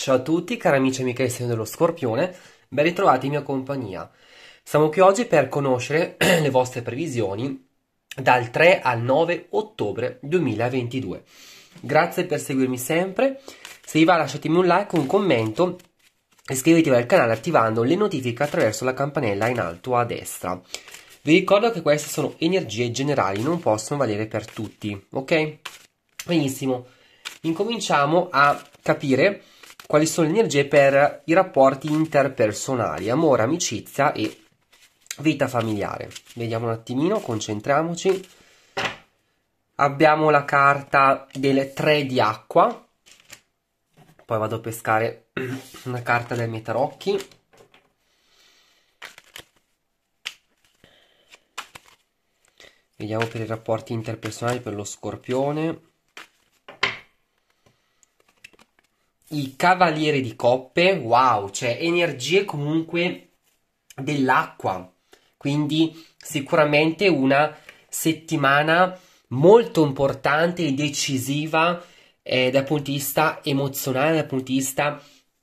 Ciao a tutti, cari amici e amiche del segno dello Scorpione, ben ritrovati in mia compagnia. Siamo qui oggi per conoscere le vostre previsioni dal 3 al 9 ottobre 2022. Grazie per seguirmi sempre. Se vi va lasciatemi un like, un commento e iscrivetevi al canale attivando le notifiche attraverso la campanella in alto a destra. Vi ricordo che queste sono energie generali, non possono valere per tutti, ok? Benissimo, incominciamo a capire quali sono le energie per i rapporti interpersonali, amore, amicizia e vita familiare. Vediamo un attimino, concentriamoci. Abbiamo la carta delle tre di acqua, poi vado a pescare una carta del miei tarocchi. Vediamo per i rapporti interpersonali per lo scorpione. il Cavaliere di Coppe, wow, cioè energie comunque dell'acqua. Quindi sicuramente una settimana molto importante e decisiva eh, dal punto di vista emozionale, dal punto di vista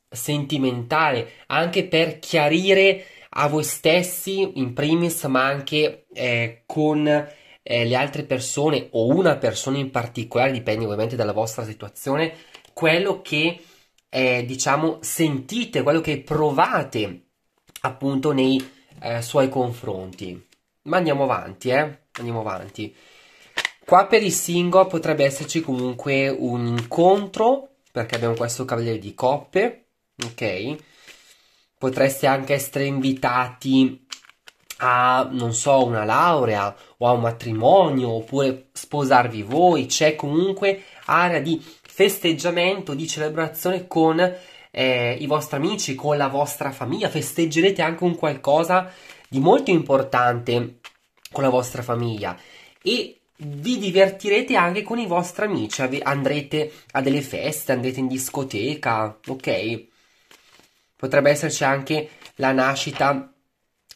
sentimentale, anche per chiarire a voi stessi in primis, ma anche eh, con eh, le altre persone o una persona in particolare, dipende ovviamente dalla vostra situazione, quello che eh, diciamo, sentite, quello che provate appunto nei eh, suoi confronti. Ma andiamo avanti, eh? Andiamo avanti. Qua per i single potrebbe esserci comunque un incontro, perché abbiamo questo cavaliere di coppe, ok? Potreste anche essere invitati a, non so, una laurea o a un matrimonio, oppure sposarvi voi, c'è comunque area di festeggiamento, di celebrazione con eh, i vostri amici, con la vostra famiglia, festeggerete anche un qualcosa di molto importante con la vostra famiglia e vi divertirete anche con i vostri amici, andrete a delle feste, andrete in discoteca, ok? Potrebbe esserci anche la nascita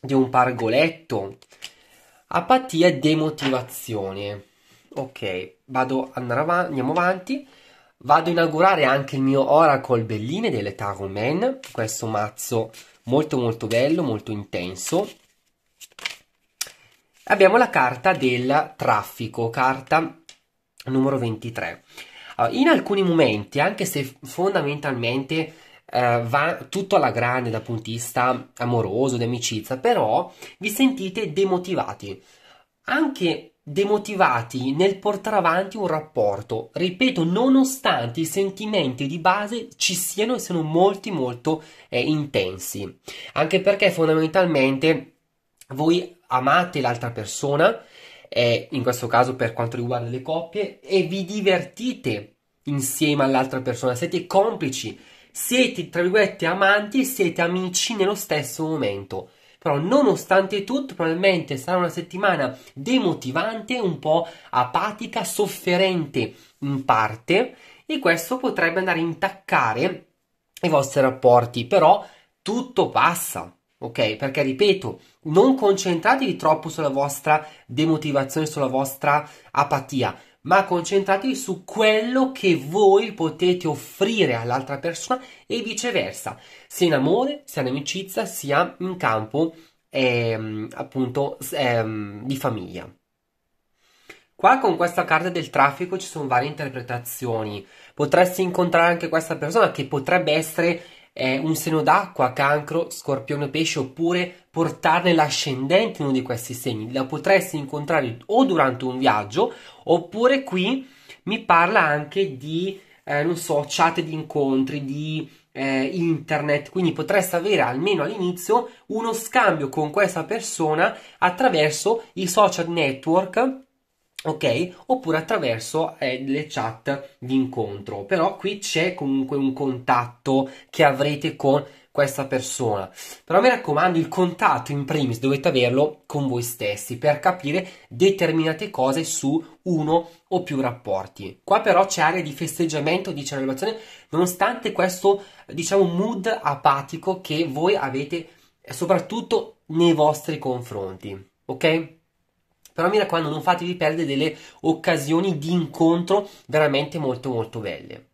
di un pargoletto. Apatia e demotivazione. Ok, vado, av- andiamo avanti. Vado a inaugurare anche il mio Oracle Belline delle Tarot questo mazzo molto molto bello, molto intenso. Abbiamo la carta del traffico, carta numero 23. Allora, ah, in alcuni momenti, anche se fondamentalmente eh, va tutto alla grande dal punto di vista amoroso, di amicizia, però vi sentite demotivati. Anche demotivati nel portare avanti un rapporto. Ripeto, nonostante i sentimenti di base ci siano e siano molti molto eh, intensi. Anche perché fondamentalmente voi amate l'altra persona, eh, in questo caso per quanto riguarda le coppie, e vi divertite insieme all'altra persona, siete complici, siete tra virgolette amanti e siete amici nello stesso momento però nonostante tutto probabilmente sarà una settimana demotivante, un po' apatica, sofferente in parte e questo potrebbe andare a intaccare i vostri rapporti, però tutto passa, ok? Perché ripeto, non concentratevi troppo sulla vostra demotivazione, sulla vostra apatia ma concentratevi su quello che voi potete offrire all'altra persona e viceversa, sia in amore, sia in amicizia, sia in campo ehm, appunto ehm, di famiglia. Qua con questa carta del traffico ci sono varie interpretazioni. Potresti incontrare anche questa persona che potrebbe essere eh, un seno d'acqua, cancro, scorpione pesce oppure portarne l'ascendente in uno di questi segni. La potresti incontrare o durante un viaggio oppure qui mi parla anche di, eh, non so, chat di incontri, di eh, internet, quindi potresti avere almeno all'inizio uno scambio con questa persona attraverso i social network ok? Oppure attraverso eh, le chat di incontro. Però qui c'è comunque un contatto che avrete con questa persona. Però mi raccomando, il contatto in primis dovete averlo con voi stessi per capire determinate cose su uno o più rapporti. Qua però c'è area di festeggiamento, di celebrazione, nonostante questo, diciamo, mood apatico che voi avete eh, soprattutto nei vostri confronti, ok? Però mi raccomando, non fatevi perdere delle occasioni di incontro veramente molto molto belle.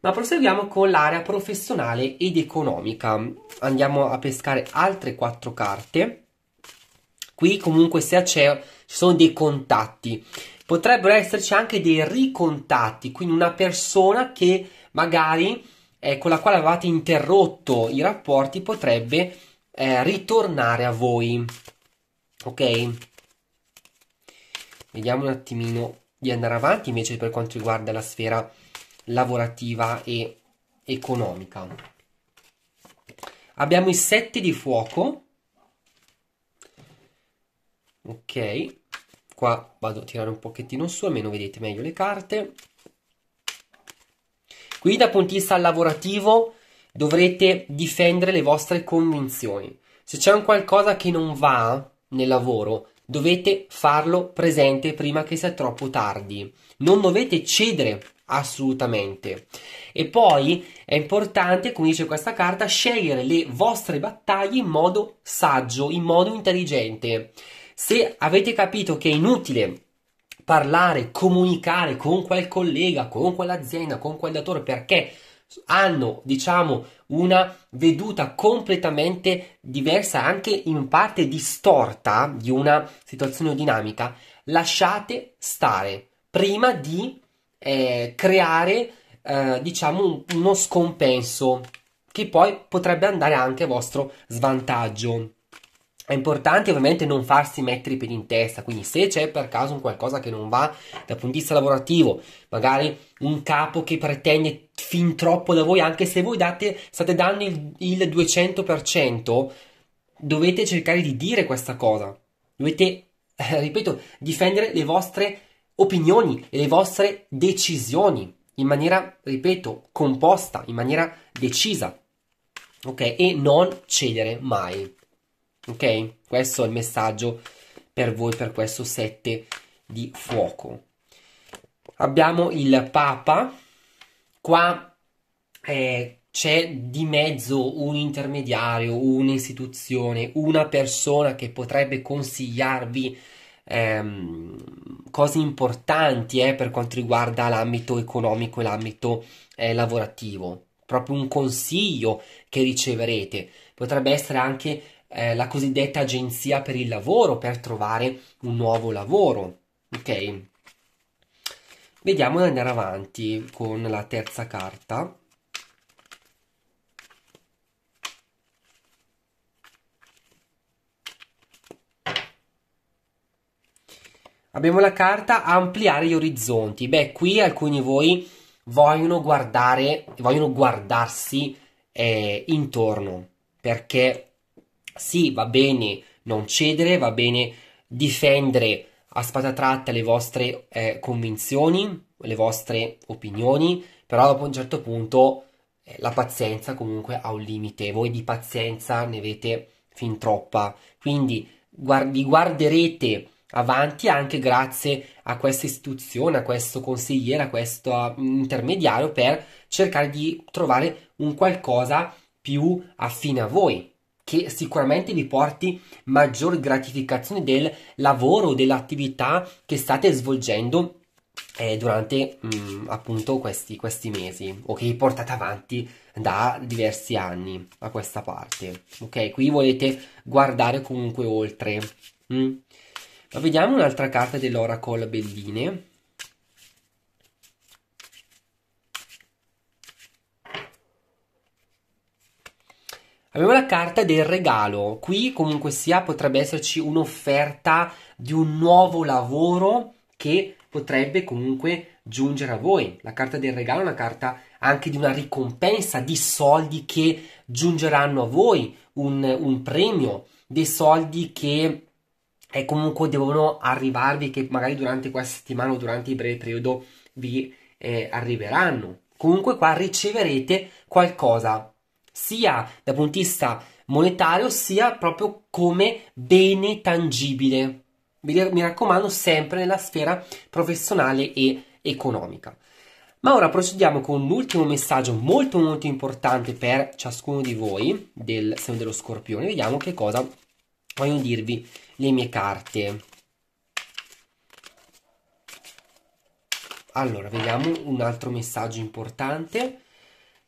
Ma proseguiamo con l'area professionale ed economica. Andiamo a pescare altre quattro carte. Qui comunque se c'è, ci sono dei contatti. Potrebbero esserci anche dei ricontatti, quindi una persona che magari eh, con la quale avevate interrotto i rapporti potrebbe eh, ritornare a voi. Ok? Vediamo un attimino di andare avanti invece per quanto riguarda la sfera lavorativa e economica. Abbiamo i 7 di fuoco. Ok, qua vado a tirare un pochettino su, almeno vedete meglio le carte. Qui dal punto di vista lavorativo dovrete difendere le vostre convinzioni. Se c'è un qualcosa che non va nel lavoro, dovete farlo presente prima che sia troppo tardi. Non dovete cedere assolutamente. E poi è importante, come dice questa carta, scegliere le vostre battaglie in modo saggio, in modo intelligente. Se avete capito che è inutile parlare, comunicare con quel collega, con quell'azienda, con quel datore perché hanno, diciamo, una veduta completamente diversa, anche in parte distorta di una situazione dinamica, lasciate stare prima di eh, creare, eh, diciamo, uno scompenso che poi potrebbe andare anche a vostro svantaggio. È importante ovviamente non farsi mettere i piedi in testa, quindi se c'è per caso un qualcosa che non va dal punto di vista lavorativo, magari un capo che pretende fin troppo da voi, anche se voi date, state dando il, il 200%, dovete cercare di dire questa cosa, dovete, eh, ripeto, difendere le vostre opinioni e le vostre decisioni in maniera, ripeto, composta, in maniera decisa, ok? E non cedere mai. Ok? Questo è il messaggio per voi per questo 7 di fuoco. Abbiamo il Papa. Qua eh, c'è di mezzo un intermediario, un'istituzione, una persona che potrebbe consigliarvi ehm, cose importanti eh, per quanto riguarda l'ambito economico e l'ambito eh, lavorativo. Proprio un consiglio che riceverete. Potrebbe essere anche eh, la cosiddetta agenzia per il lavoro per trovare un nuovo lavoro. Ok? Vediamo di andare avanti con la terza carta. Abbiamo la carta ampliare gli orizzonti. Beh, qui alcuni di voi vogliono guardare, vogliono guardarsi eh, intorno perché sì, va bene non cedere, va bene difendere a spada tratta le vostre eh, convinzioni, le vostre opinioni, però dopo un certo punto eh, la pazienza comunque ha un limite, voi di pazienza ne avete fin troppa, quindi guard- vi guarderete avanti anche grazie a questa istituzione, a questo consigliere, a questo ah, intermediario per cercare di trovare un qualcosa più affine a voi, che sicuramente vi porti maggior gratificazione del lavoro, dell'attività che state svolgendo eh, durante mh, mm, appunto questi, questi mesi o che vi portate avanti da diversi anni a questa parte. Ok, qui volete guardare comunque oltre. Mm. Ma vediamo un'altra carta dell'Oracle Belline. Abbiamo la carta del regalo. Qui comunque sia potrebbe esserci un'offerta di un nuovo lavoro che potrebbe comunque giungere a voi. La carta del regalo è una carta anche di una ricompensa, di soldi che giungeranno a voi, un, un premio, dei soldi che eh, comunque devono arrivarvi, che magari durante questa settimana o durante il breve periodo vi eh, arriveranno. Comunque qua riceverete qualcosa sia dal punto di vista monetario, sia proprio come bene tangibile. Mi raccomando, sempre nella sfera professionale e economica. Ma ora procediamo con l'ultimo messaggio molto molto importante per ciascuno di voi del segno dello scorpione. Vediamo che cosa vogliono dirvi le mie carte. Allora, vediamo un altro messaggio importante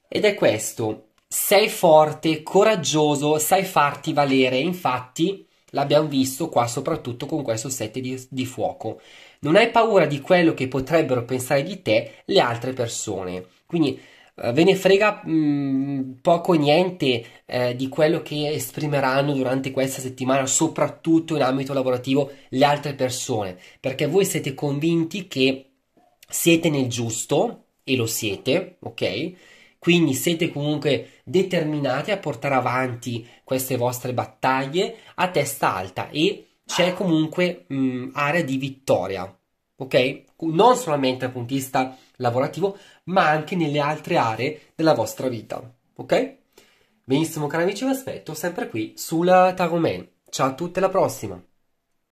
ed è questo sei forte, coraggioso, sai farti valere. Infatti, l'abbiamo visto qua soprattutto con questo set di, di fuoco. Non hai paura di quello che potrebbero pensare di te le altre persone. Quindi eh, ve ne frega mh, mm, poco e niente eh, di quello che esprimeranno durante questa settimana, soprattutto in ambito lavorativo, le altre persone, perché voi siete convinti che siete nel giusto e lo siete, ok? Quindi siete comunque determinati a portare avanti queste vostre battaglie a testa alta e c'è comunque mh, mm, area di vittoria, ok? Non solamente dal punto di vista lavorativo, ma anche nelle altre aree della vostra vita, ok? Benissimo cari amici, vi aspetto sempre qui sulla Tagoman. Ciao a tutti, alla prossima!